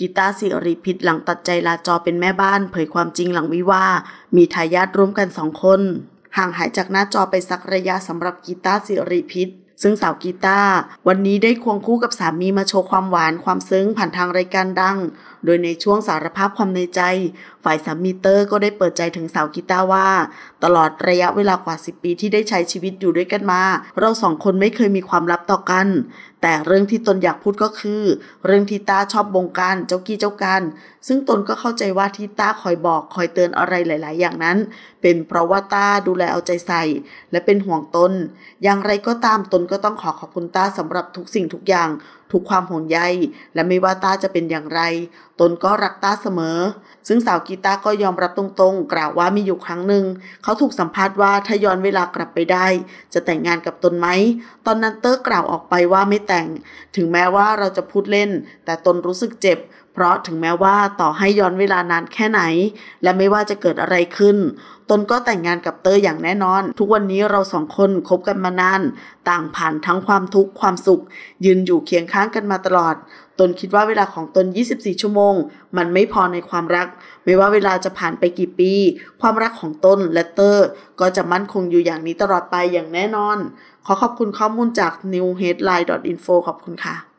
กีตาสิริพิษหลังตัดใจลาจอเป็นแม่บ้าน เผยความจริงหลังวิวามีทายาทร่วมกันสองคน ห่างหายจากหน้าจอไปสักระยะสำหรับกีตาสิริพิษซึ่งสาวกีตาวันนี้ได้ควงคู่กับสามีมาโชว์ความหวานความซึ้งผ่านทางรายการดัง โดยในช่วงสารภาพความในใจ่ายสามีิเตอร์ก็ได้เปิดใจถึงสาวกีตาว่าตลอดระยะเวลากว่า 10 ปีที่ได้ใช้ชีวิตอยู่ด้วยกันมา เราสองคนไม่เคยมีความลับต่อกัน แต่เรื่องที่ตนอยากพูดก็คือ เรื่องที่ตาชอบบงการเจ้ากี้เจ้ากัน ซึ่งตนก็เข้าใจว่าที่ตาคอยบอกคอยเตือนอะไรหลายๆอย่างนั้น เป็นเพราะว่าตาดูแลเอาใจใส่ และเป็นห่วงตนอย่างไรก็ตามตนก็ต้องขอขอบคุณตาสำหรับทุกสิ่งทุกอย่างทุกความห่วงใยและไม่ว่าตาจะเป็นอย่างไร ตนก็รักตาเสมอ ซึ่งสาวกีตาก็ยอมรับตรงๆ กล่าวว่ามีอยู่ครั้งหนึ่งเขาถูกสัมภาษณ์ว่าถ้าย้อนเวลากลับไปได้ จะแต่งงานกับตนไหม ตอนนั้นเตอร์กล่าวออกไปว่าไม่แต่ง ถึงแม้ว่าเราจะพูดเล่น แต่ตนรู้สึกเจ็บเพราะถึงแม้ว่าต่อให้ย้อนเวลานานแค่ไหน และไม่ว่าจะเกิดอะไรขึ้น ตนก็แต่งงานกับเตอร์อย่างแน่นอน ทุกวันนี้เราสองคนคบกันมานาน ต่างผ่านทั้งความทุกข์ความสุขยืนอยู่เคียงข้างกันมาตลอด ตนคิดว่าเวลาของตน 24 ชั่วโมงมันไม่พอในความรัก ไม่ว่าเวลาจะผ่านไปกี่ปี ความรักของตนและเตอร์ ก็จะมั่นคงอยู่อย่างนี้ตลอดไปอย่างแน่นอน ขอขอบคุณข้อมูลจาก newheadline.info ขอบคุณค่ะ